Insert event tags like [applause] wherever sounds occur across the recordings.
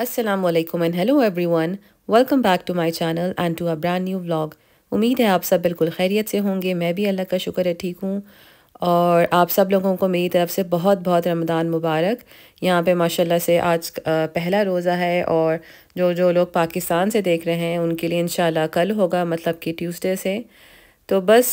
Aslam and hello everyone welcome back to my channel and to a brand new vlog उम्मीद है आप सब बिल्कुल खैरियत से होंगे मैं भी अल्लाह का शुक्र है ठीक हूँ और आप सब लोगों को मेरी तरफ़ से बहुत बहुत रमदान मुबारक यहाँ पे माशाल्लाह से आज पहला रोज़ा है और जो जो लोग पाकिस्तान से देख रहे हैं उनके लिए इन कल होगा मतलब कि ट्यूसडे से तो बस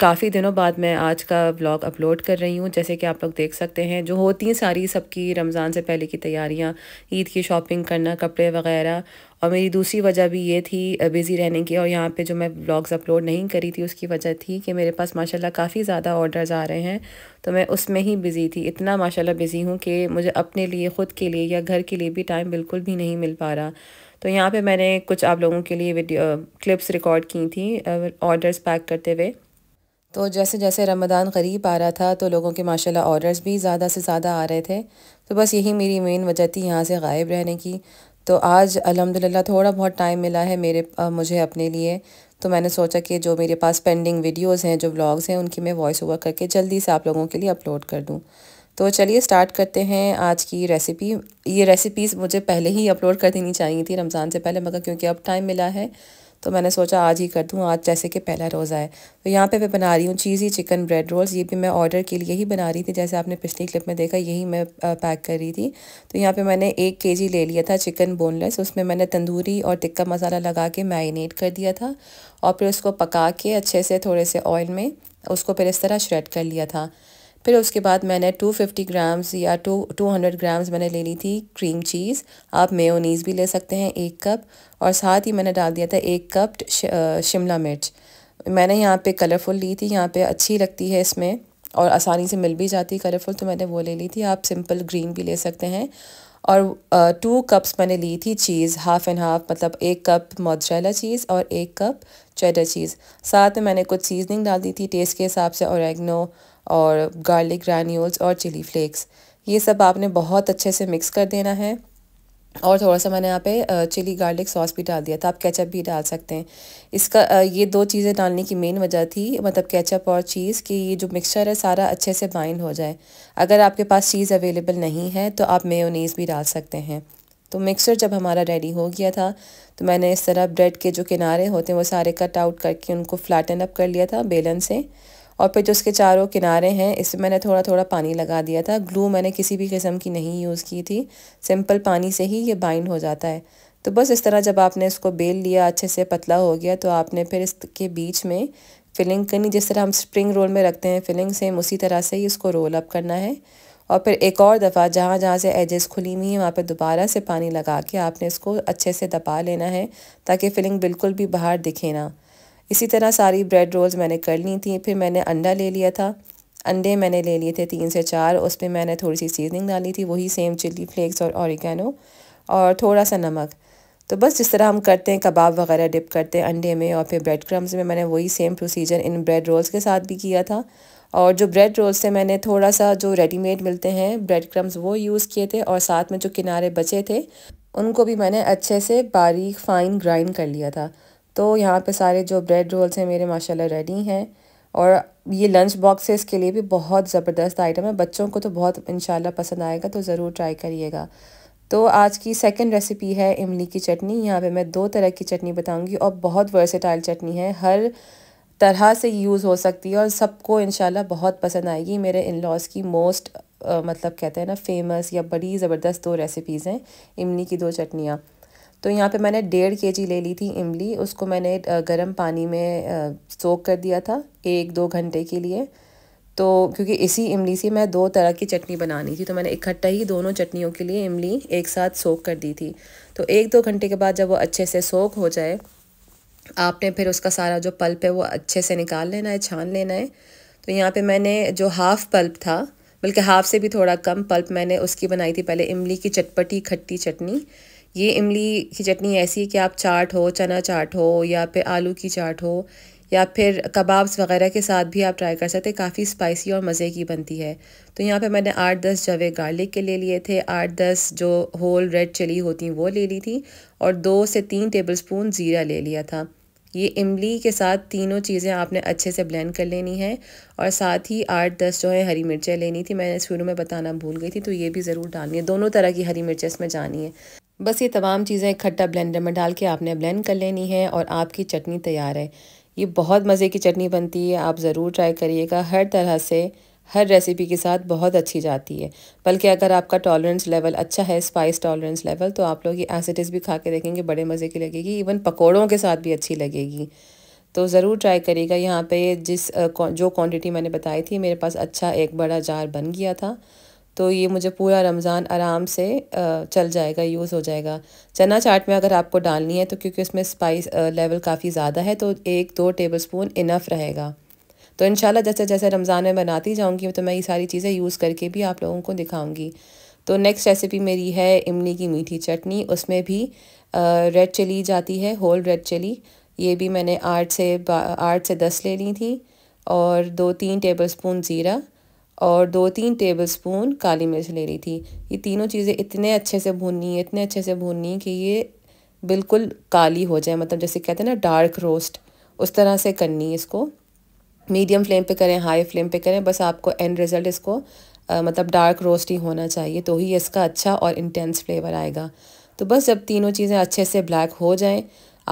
काफ़ी दिनों बाद मैं आज का ब्लॉग अपलोड कर रही हूँ जैसे कि आप लोग देख सकते हैं जो होती हैं सारी सबकी रमज़ान से पहले की तैयारियाँ ईद की शॉपिंग करना कपड़े वगैरह और मेरी दूसरी वजह भी ये थी बिज़ी रहने की और यहाँ पे जो मैं ब्लॉग्स अपलोड नहीं करी थी उसकी वजह थी कि मेरे पास माशाल्लाह काफ़ी ज़्यादा ऑर्डर्स आ रहे हैं तो मैं उसमें ही बिज़ी थी इतना माशाल्लाह बिज़ी हूँ कि मुझे अपने लिए ख़ुद के लिए या घर के लिए भी टाइम बिल्कुल भी नहीं मिल पा रहा तो यहाँ पे मैंने कुछ आप लोगों के लिए वीडियो क्लिप्स रिकॉर्ड की थी ऑर्डर्स पैक करते हुए तो जैसे जैसे रमदान करीब आ रहा था तो लोगों के माशाल्लाह ऑर्डर्स भी ज़्यादा से ज़्यादा आ रहे थे तो बस यही मेरी मेन वजह थी यहाँ से गायब रहने की तो आज अलहमदिल्ला थोड़ा बहुत टाइम मिला है मेरे आ, मुझे अपने लिए तो मैंने सोचा कि जो मेरे पास पेंडिंग वीडियोज़ हैं जो ब्लॉग्स हैं उनकी मैं वॉइस ओवर करके जल्दी से आप लोगों के लिए अपलोड कर दूँ तो चलिए स्टार्ट करते हैं आज की रेसिपी ये रेसिपीज़ मुझे पहले ही अपलोड कर देनी चाहिए थी रमज़ान से पहले मगर क्योंकि अब टाइम मिला है तो मैंने सोचा आज ही कर दूँ आज जैसे कि पहला रोज़ा है तो यहाँ पे मैं बना रही हूँ चीज़ी चिकन ब्रेड रोल्स ये भी मैं ऑर्डर के लिए ही बना रही थी जैसे आपने पिछली क्लिप में देखा यही मैं पैक कर रही थी तो यहाँ पे मैंने एक केजी ले लिया था चिकन बोनलेस उसमें मैंने तंदूरी और टिक्का मसाला लगा के मैरिनेट कर दिया था और फिर उसको पका के अच्छे से थोड़े से ऑयल में उसको फिर इस तरह श्रेड कर लिया था फिर उसके बाद मैंने 250 ग्राम्स या टू हंड्रेड ग्राम्स मैंने ले ली थी क्रीम चीज़ आप मेयोनीज़ भी ले सकते हैं एक कप और साथ ही मैंने डाल दिया था एक कप शिमला मिर्च मैंने यहाँ पे कलरफुल ली थी यहाँ पे अच्छी लगती है इसमें और आसानी से मिल भी जाती है कलरफुल तो मैंने वो ले ली थी आप सिंपल ग्रीन भी ले सकते हैं और टू कप्स मैंने ली थी चीज़ हाफ़ एंड हाफ़ मतलब एक कप मोजरेला चीज़ और एक कप चेडर चीज़ साथ में मैंने कुछ सीजनिंग डाल दी थी टेस्ट के हिसाब से और और गार्लिक ग्रैन्यूल्स और चिली फ्लेक्स ये सब आपने बहुत अच्छे से मिक्स कर देना है और थोड़ा सा मैंने यहाँ पे चिली गार्लिक सॉस भी डाल दिया था आप केचप भी डाल सकते हैं इसका ये दो चीज़ें डालने की मेन वजह थी मतलब केचप और चीज़ कि ये जो मिक्सचर है सारा अच्छे से बाइंड हो जाए अगर आपके पास चीज़ अवेलेबल नहीं है तो आप मेयोनीज़ भी डाल सकते हैं तो मिक्सचर जब हमारा रेडी हो गया था तो मैंने इस तरह ब्रेड के जो किनारे होते हैं वो सारे कट आउट करके उनको फ्लैटन अप कर लिया था बेलन से और फिर जो उसके चारों किनारे हैं इसमें मैंने थोड़ा थोड़ा पानी लगा दिया था ग्लू मैंने किसी भी किस्म की नहीं यूज़ की थी सिंपल पानी से ही ये बाइंड हो जाता है तो बस इस तरह जब आपने इसको बेल लिया अच्छे से पतला हो गया तो आपने फिर इसके बीच में फिलिंग करनी जिस तरह हम स्प्रिंग रोल में रखते हैं फिलिंग सेम उसी तरह से ही इसको रोल अप करना है और फिर एक और दफ़ा जहाँ जहाँ से एजेस खुली हुई हैं वहाँ पर दोबारा से पानी लगा के आपने इसको अच्छे से दबा लेना है ताकि फिलिंग बिल्कुल भी बाहर दिखे ना इसी तरह सारी ब्रेड रोल्स मैंने कर ली थी फिर मैंने अंडा ले लिया था अंडे मैंने ले लिए थे तीन से चार उस पर मैंने थोड़ी सी सीजनिंग डाली थी वही सेम चिल्ली फ्लेक्स और औरगैनो और थोड़ा सा नमक तो बस जिस तरह हम करते हैं कबाब वगैरह डिप करते हैं अंडे में और फिर ब्रेड क्रम्स में मैंने वही same procedure in bread rolls के साथ भी किया था और जो ब्रेड रोल्स थे मैंने थोड़ा सा जो रेडीमेड मिलते हैं ब्रेड क्रम्स वो यूज़ किए थे और साथ में जो किनारे बचे थे उनको भी मैंने अच्छे से बारीक फ़ाइन ग्राइंड कर लिया था तो यहाँ पे सारे जो ब्रेड रोल्स हैं मेरे माशाल्लाह रेडी हैं और ये लंच बॉक्सेस के लिए भी बहुत ज़बरदस्त आइटम है बच्चों को तो बहुत इन पसंद आएगा तो ज़रूर ट्राई करिएगा तो आज की सेकंड रेसिपी है इमली की चटनी यहाँ पे मैं दो तरह की चटनी बताऊँगी और बहुत वर्सेटाइल चटनी है हर तरह से यूज़ हो सकती है और सबको इनशाला बहुत पसंद आएगी मेरे इन लॉज की मोस्ट मतलब कहते हैं ना फेमस या बड़ी ज़बरदस्त दो रेसिपीज़ हैं इमली की दो चटनियाँ तो यहाँ पे मैंने डेढ़ के जी ले ली थी इमली उसको मैंने गर्म पानी में सोख कर दिया था एक दो घंटे के लिए तो क्योंकि इसी इमली से मैं दो तरह की चटनी बनानी थी तो मैंने इकट्ठा ही दोनों चटनियों के लिए इमली एक साथ सोख कर दी थी तो एक दो घंटे के बाद जब वो अच्छे से सोख हो जाए आपने फिर उसका सारा जो पल्प है वो अच्छे से निकाल लेना है छान लेना है तो यहाँ पे मैंने जो हाफ़ पल्प था बल्कि हाफ़ से भी थोड़ा कम पल्प मैंने उसकी बनाई थी पहले इमली की चटपटी खट्टी चटनी ये इमली की चटनी ऐसी है कि आप चाट हो चना चाट हो या फिर आलू की चाट हो या फिर कबाब्स वगैरह के साथ भी आप ट्राई कर सकते हैं काफ़ी स्पाइसी और मज़े की बनती है तो यहाँ पे मैंने आठ दस जवे गार्लिक के ले लिए थे आठ दस जो होल रेड चिली होती वो ले ली थी और दो से तीन टेबलस्पून ज़ीरा ले लिया था ये इमली के साथ तीनों चीज़ें आपने अच्छे से ब्लेंड कर लेनी है और साथ ही आठ दस जो है हरी मिर्चें लेनी थी मैंने शुरू में बताना भूल गई थी तो ये भी ज़रूर डालनी है दोनों तरह की हरी मिर्चें इसमें जानी है बस ये तमाम चीज़ें इकट्ठा ब्लेंडर में डाल के आपने ब्लेंड कर लेनी है और आपकी चटनी तैयार है ये बहुत मज़े की चटनी बनती है आप ज़रूर ट्राई करिएगा हर तरह से हर रेसिपी के साथ बहुत अच्छी जाती है बल्कि अगर आपका टॉलरेंस लेवल अच्छा है स्पाइस टॉलरेंस लेवल तो आप लोग ये एसिडिस भी खा के देखेंगे बड़े मज़े की लगेगी इवन पकौड़ों के साथ भी अच्छी लगेगी तो ज़रूर ट्राई करिएगा यहाँ पे जिस जो क्वांटिटी मैंने बताई थी मेरे पास अच्छा एक बड़ा जार बन गया था तो ये मुझे पूरा रमज़ान आराम से चल जाएगा यूज़ हो जाएगा चना चाट में अगर आपको डालनी है तो क्योंकि उसमें स्पाइस लेवल काफ़ी ज़्यादा है तो एक दो टेबल स्पून इनफ रहेगा तो इन जैसे जैसे रमज़ान में बनाती जाऊँगी तो मैं ये सारी चीज़ें यूज़ करके भी आप लोगों को दिखाऊँगी तो नेक्स्ट रेसिपी मेरी है इमली की मीठी चटनी उसमें भी रेड चिली जाती है होल रेड चिली ये भी मैंने आठ से आठ से दस ले ली थी और दो तीन टेबल स्पून ज़ीरा और दो तीन टेबलस्पून काली मिर्च ले रही थी ये तीनों चीज़ें इतने अच्छे से भूननी है इतने अच्छे से भूननी कि ये बिल्कुल काली हो जाए मतलब जैसे कहते हैं ना डार्क रोस्ट उस तरह से करनी इसको मीडियम फ्लेम पे करें हाई फ्लेम पे करें बस आपको एंड रिज़ल्ट इसको आ, मतलब डार्क रोस्ट ही होना चाहिए तो ही इसका अच्छा और इंटेंस फ्लेवर आएगा तो बस जब तीनों चीज़ें अच्छे से ब्लैक हो जाएँ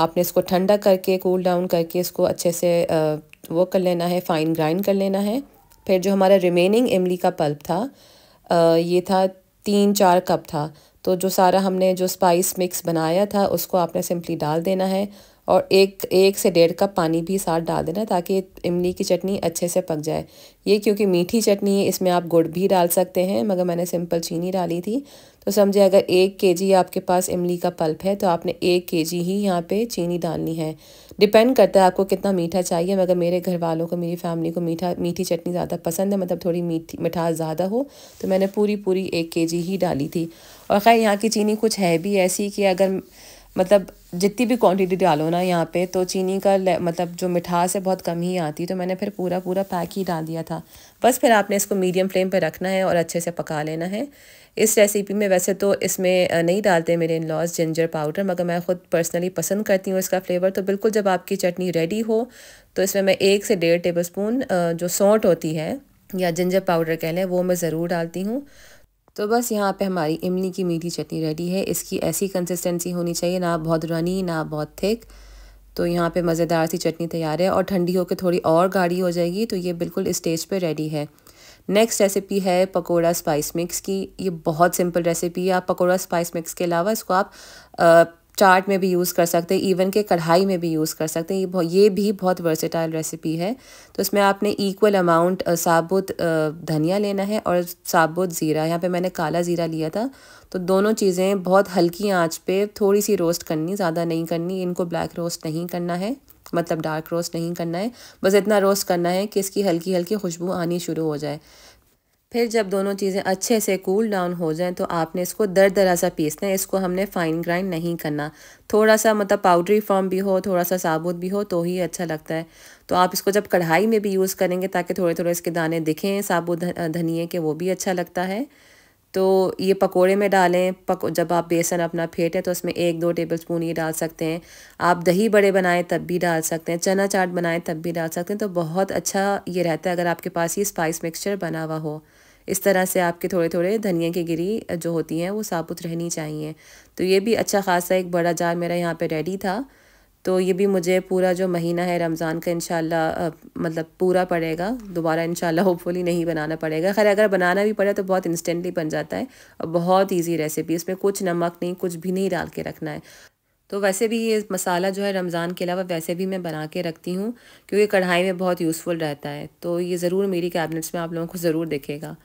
आपने इसको ठंडा करके कूल डाउन करके इसको अच्छे से आ, वो कर लेना है फ़ाइन ग्राइंड कर लेना है फिर जो हमारा रिमेनिंग इमली का पल्प था ये था तीन चार कप था तो जो सारा हमने जो स्पाइस मिक्स बनाया था उसको आपने सिंपली डाल देना है और एक एक से डेढ़ कप पानी भी साथ डाल देना ताकि इमली की चटनी अच्छे से पक जाए ये क्योंकि मीठी चटनी है इसमें आप गुड़ भी डाल सकते हैं मगर मैंने सिंपल चीनी डाली थी तो समझे अगर एक केजी आपके पास इमली का पल्प है तो आपने एक केजी ही यहाँ पे चीनी डालनी है डिपेंड करता है आपको कितना मीठा चाहिए मगर मेरे घर वालों को मेरी फैमिली को मीठा मीठी चटनी ज़्यादा पसंद है मतलब थोड़ी मीठी मिठास ज़्यादा हो तो मैंने पूरी पूरी एक जी ही डाली थी और खैर यहाँ की चीनी कुछ है भी ऐसी कि अगर मतलब जितनी भी क्वांटिटी डालो ना यहाँ पे तो चीनी का मतलब जो मिठास है बहुत कम ही आती तो मैंने फिर पूरा पूरा पैक ही डाल दिया था बस फिर आपने इसको मीडियम फ्लेम पर रखना है और अच्छे से पका लेना है इस रेसिपी में वैसे तो इसमें नहीं डालते मेरे इन लॉज जिंजर पाउडर मगर मैं ख़ुद पर्सनली पसंद करती हूँ इसका फ्लेवर तो बिल्कुल जब आपकी चटनी रेडी हो तो इसमें मैं एक से डेढ़ टेबल स्पून जो सौंठ होती है या जिंजर पाउडर कह लें वो मैं ज़रूर डालती हूँ तो बस यहाँ पे हमारी इमली की मीठी चटनी रेडी है इसकी ऐसी कंसिस्टेंसी होनी चाहिए ना बहुत रनी ना बहुत थिक तो यहाँ पे मज़ेदार सी चटनी तैयार है और ठंडी होकर थोड़ी और गाढ़ी हो जाएगी तो ये बिल्कुल स्टेज पे रेडी है नेक्स्ट रेसिपी है पकोड़ा स्पाइस मिक्स की ये बहुत सिंपल रेसिपी है आप पकौड़ा स्पाइस मिक्स के अलावा इसको आप आ, चाट में भी यूज़ कर सकते हैं इवन के कढ़ाई में भी यूज़ कर सकते हैं ये ये भी बहुत वर्सेटाइल रेसिपी है तो इसमें आपने इक्वल अमाउंट साबुत धनिया लेना है और साबुत ज़ीरा यहाँ पे मैंने काला ज़ीरा लिया था तो दोनों चीज़ें बहुत हल्की आंच पे थोड़ी सी रोस्ट करनी ज़्यादा नहीं करनी इनको ब्लैक रोस्ट नहीं करना है मतलब डार्क रोस्ट नहीं करना है बस इतना रोस्ट करना है कि इसकी हल्की हल्की खुशबू आनी शुरू हो जाए फिर जब दोनों चीज़ें अच्छे से कूल डाउन हो जाएं तो आपने इसको दर दरा सा पीसना है इसको हमने फ़ाइन ग्राइंड नहीं करना थोड़ा सा मतलब पाउडरी फॉर्म भी हो थोड़ा सा साबुत भी हो तो ही अच्छा लगता है तो आप इसको जब कढ़ाई में भी यूज़ करेंगे ताकि थोड़े थोड़े इसके दाने दिखें साबुत धनिए के वो भी अच्छा लगता है तो ये पकौड़े में डालें पको जब आप बेसन अपना फेंटें तो उसमें एक दो टेबल स्पून ये डाल सकते हैं आप दही बड़े बनाएं तब भी डाल सकते हैं चना चाट बनाएं तब भी डाल सकते हैं तो बहुत अच्छा ये रहता है अगर आपके पास ये स्पाइस मिक्सचर बना हुआ हो इस तरह से आपके थोड़े थोड़े धनिया की गिरी जो होती हैं वो साबुत रहनी चाहिए तो ये भी अच्छा खासा एक बड़ा जार मेरा यहाँ पे रेडी था तो ये भी मुझे पूरा जो महीना है रमज़ान का इनशाला मतलब पूरा पड़ेगा दोबारा इनशाला होपफुली नहीं बनाना पड़ेगा खैर अगर बनाना भी पड़े तो बहुत इंस्टेंटली बन जाता है और बहुत ईजी रेसिपी इसमें कुछ नमक नहीं कुछ भी नहीं डाल के रखना है तो वैसे भी ये मसाला जो है रमज़ान के अलावा वैसे भी मैं बना के रखती हूँ क्योंकि कढ़ाई में बहुत यूज़फुल रहता है तो ये ज़रूर मेरी कैबिनेट्स में आप लोगों को ज़रूर देखेगा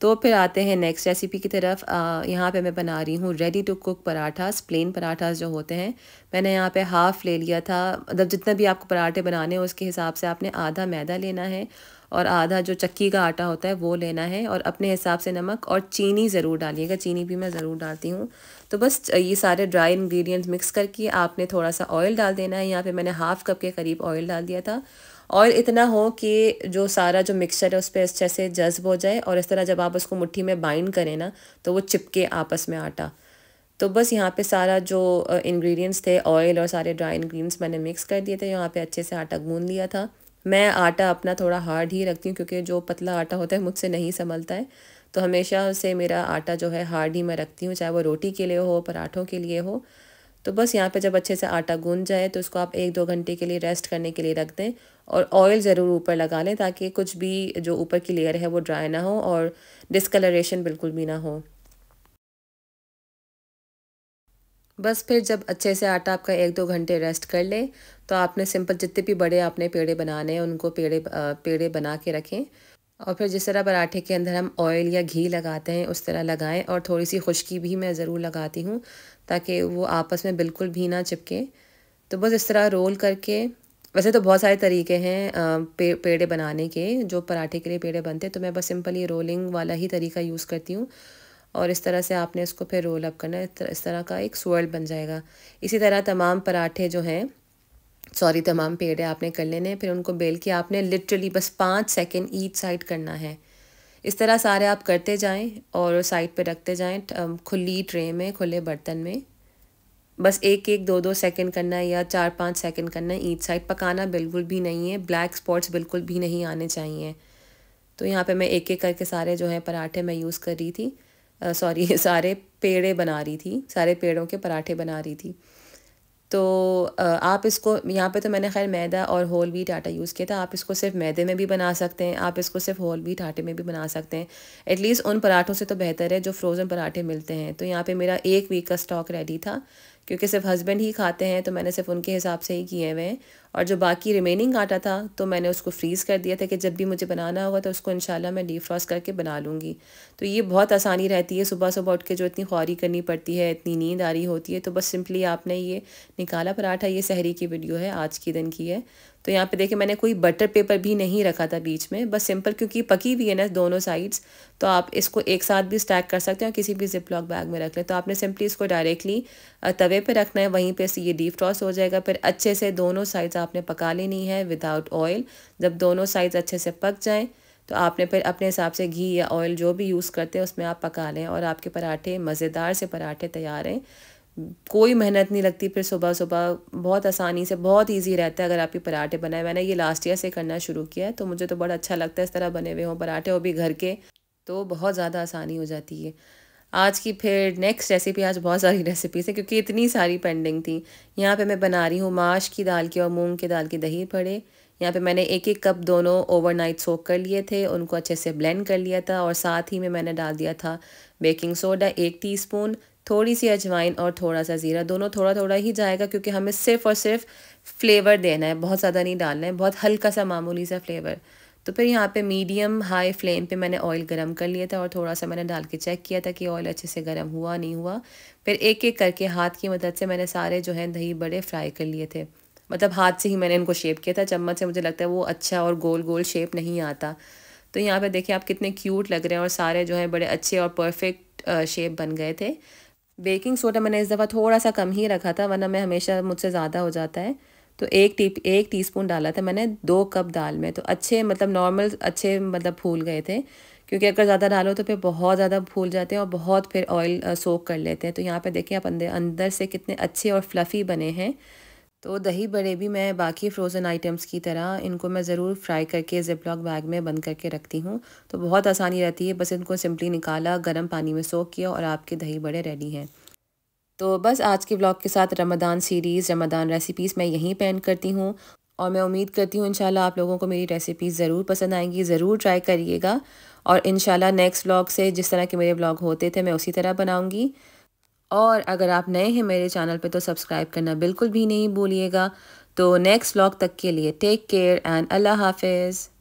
तो फिर आते हैं नेक्स्ट रेसिपी की तरफ यहाँ पे मैं बना रही हूँ ready to cook parathas plain parathas जो होते हैं मैंने यहाँ पे हाफ़ ले लिया था मतलब जितना भी आपको पराठे बनाने हैं उसके हिसाब से आपने आधा मैदा लेना है और आधा जो चक्की का आटा होता है वो लेना है और अपने हिसाब से नमक और चीनी ज़रूर डालिएगा चीनी भी मैं ज़रूर डालती हूँ तो बस ये सारे ड्राई इन्ग्रीडियंट्स मिक्स करके आपने थोड़ा सा ऑयल डाल देना है यहाँ पर मैंने हाफ़ कप के करीब ऑयल डाल दिया था ऑयल इतना हो कि जो सारा जो मिक्सचर है उस पर अच्छे से जज्ब हो जाए और इस तरह जब आप उसको मुट्ठी में बाइंड करें ना तो वो चिपके आपस में आटा तो बस यहाँ पे सारा जो इंग्रेडिएंट्स थे ऑयल और सारे ड्राई इंग्रेडिएंट्स मैंने मिक्स कर दिए थे यहाँ पे अच्छे से आटा गूंद लिया था मैं आटा अपना थोड़ा हार्ड ही रखती हूँ क्योंकि जो पतला आटा होता है मुझसे नहीं संभलता है तो हमेशा से मेरा आटा जो है हार्ड ही मैं रखती हूँ चाहे वो रोटी के लिए हो पराठों के लिए हो तो बस यहाँ पे जब अच्छे से आटा गून जाए तो उसको आप एक दो घंटे के लिए रेस्ट करने के लिए रख दें और ऑयल ज़रूर ऊपर लगा लें ताकि कुछ भी जो ऊपर की लेयर है वो ड्राई ना हो और डिसकलरेशन बिल्कुल भी ना हो बस फिर जब अच्छे से आटा आपका एक दो घंटे रेस्ट कर ले तो आपने सिंपल जितने भी बड़े आपने पेड़े बनाने हैं उनको पेड़े पेड़े बना के रखें और फिर जिस तरह पराठे के अंदर हम ऑयल या घी लगाते हैं उस तरह लगाएं और थोड़ी सी खुश्की भी मैं ज़रूर लगाती हूँ ताकि वो आपस में बिल्कुल भी ना चिपके तो बस इस तरह रोल करके वैसे तो बहुत सारे तरीके हैं पे, पेड़े बनाने के जो पराठे के लिए पेड़े बनते हैं तो मैं बस सिंपल ये रोलिंग वाला ही तरीका यूज़ करती हूँ और इस तरह से आपने इसको फिर रोल अप करना है इस तरह का एक स्वर्ल बन जाएगा इसी तरह तमाम पराठे जो हैं सॉरी तमाम पेड़े आपने कर लेने फिर उनको बेल के आपने लिटरली बस पाँच सेकेंड ईच साइड करना है इस तरह सारे आप करते जाएं और साइड पे रखते जाएं खुली ट्रे में खुले बर्तन में बस एक एक दो दो सेकंड करना है या चार पाँच सेकंड करना है ईच साइड पकाना बिल्कुल भी नहीं है ब्लैक स्पॉट्स बिल्कुल भी नहीं आने चाहिए तो यहाँ पे मैं एक एक करके सारे जो है पराठे मैं यूज़ कर रही थी सॉरी [laughs] सारे पेड़े बना रही थी सारे पेड़ों के पराठे बना रही थी तो आप इसको यहाँ पे तो मैंने खैर मैदा और होल वीट आटा यूज़ किया था आप इसको सिर्फ मैदे में भी बना सकते हैं आप इसको सिर्फ होल वीट आटे में भी बना सकते हैं एटलीस्ट उन पराठों से तो बेहतर है जो फ्रोज़न पराठे मिलते हैं तो यहाँ पे मेरा एक वीक का स्टॉक रेडी था क्योंकि सिर्फ हस्बैंड ही खाते हैं तो मैंने सिर्फ उनके हिसाब से ही किए हुए हैं और जो बाकी रिमेनिंग आटा था तो मैंने उसको फ्रीज़ कर दिया था कि जब भी मुझे बनाना होगा तो उसको इन मैं डीप फ्रॉस करके बना लूँगी तो ये बहुत आसानी रहती है सुबह सुबह उठ के जो इतनी ख्वारी करनी पड़ती है इतनी नींद आ रही होती है तो बस सिंपली आपने ये निकाला पराठा ये सहरी की वीडियो है आज की दिन की है तो यहाँ पे देखिए मैंने कोई बटर पेपर भी नहीं रखा था बीच में बस सिंपल क्योंकि पकी हुई है ना दोनों साइड्स तो आप इसको एक साथ भी स्टैक कर सकते हैं और किसी भी जिप लॉक बैग में रख लें तो आपने सिंपली इसको डायरेक्टली तवे पे रखना है वहीं पे ये डीप टॉस हो जाएगा फिर अच्छे से दोनों साइड्स आपने पका लेनी है विदाउट ऑयल जब दोनों साइड्स अच्छे से पक जाएँ तो आपने फिर अपने हिसाब से घी या ऑयल जो भी यूज़ करते हैं उसमें आप पका लें और आपके पराठे मज़ेदार से पराठे तैयार हैं कोई मेहनत नहीं लगती फिर सुबह सुबह बहुत आसानी से बहुत इजी रहता है अगर आप ये पराठे बनाए मैंने ये लास्ट ईयर से करना शुरू किया है तो मुझे तो बड़ा अच्छा लगता है इस तरह बने हुए हों पराठे और भी घर के तो बहुत ज़्यादा आसानी हो जाती है आज की फिर नेक्स्ट रेसिपी आज बहुत सारी रेसिपीज़ हैं क्योंकि इतनी सारी पेंडिंग थी यहाँ पे मैं बना रही हूँ माश की दाल की और मूंग की दाल की दही पड़े यहाँ पे मैंने एक एक कप दोनों ओवरनाइट सोक कर लिए थे उनको अच्छे से ब्लेंड कर लिया था और साथ ही में मैंने डाल दिया था बेकिंग सोडा एक टीस्पून थोड़ी सी अजवाइन और थोड़ा सा ज़ीरा दोनों थोड़ा थोड़ा ही जाएगा क्योंकि हमें सिर्फ़ और सिर्फ फ्लेवर देना है बहुत ज़्यादा नहीं डालना है बहुत हल्का सा मामूली सा फ्लेवर तो फिर यहाँ पे मीडियम हाई फ्लेम पे मैंने ऑयल गरम कर लिया था और थोड़ा सा मैंने डाल के चेक किया था कि ऑयल अच्छे से गरम हुआ नहीं हुआ फिर एक एक करके हाथ की मदद से मैंने सारे जो हैं दही बड़े फ्राई कर लिए थे मतलब हाथ से ही मैंने इनको शेप किया था चम्मच से मुझे लगता है वो अच्छा और गोल गोल शेप नहीं आता तो यहाँ पर देखिए आप कितने क्यूट लग रहे हैं और सारे जो हैं बड़े अच्छे और परफेक्ट शेप बन गए थे बेकिंग सोडा मैंने इस दफ़ा थोड़ा सा कम ही रखा था वरना मैं हमेशा मुझसे ज़्यादा हो जाता है तो एक टी एक टी डाला था मैंने दो कप दाल में तो अच्छे मतलब नॉर्मल अच्छे मतलब फूल गए थे क्योंकि अगर ज़्यादा डालो तो फिर बहुत ज़्यादा फूल जाते हैं और बहुत फिर ऑयल सोक कर लेते हैं तो यहाँ पे देखिए आप अंदर अंदर से कितने अच्छे और फ्लफ़ी बने हैं तो दही बड़े भी मैं बाकी फ्रोज़न आइटम्स की तरह इनको मैं ज़रूर फ्राई करके जिपलॉक बैग में बंद करके रखती हूँ तो बहुत आसानी रहती है बस इनको सिंपली निकाला गर्म पानी में सोख किया और आपके दही बड़े रेडी हैं तो बस आज के ब्लॉग के साथ रमदान सीरीज़ रमदान रेसिपीज़ मैं यहीं पेंड करती हूँ और मैं उम्मीद करती हूँ इंशाल्लाह आप लोगों को मेरी रेसिपीज़ ज़रूर पसंद आएंगी ज़रूर ट्राई करिएगा और इंशाल्लाह नेक्स्ट ब्लॉग से जिस तरह के मेरे ब्लॉग होते थे मैं उसी तरह बनाऊँगी और अगर आप नए हैं मेरे चैनल पे तो सब्सक्राइब करना बिल्कुल भी नहीं भूलिएगा तो नेक्स्ट व्लॉग तक के लिए टेक केयर एंड अल्लाह हाफिज़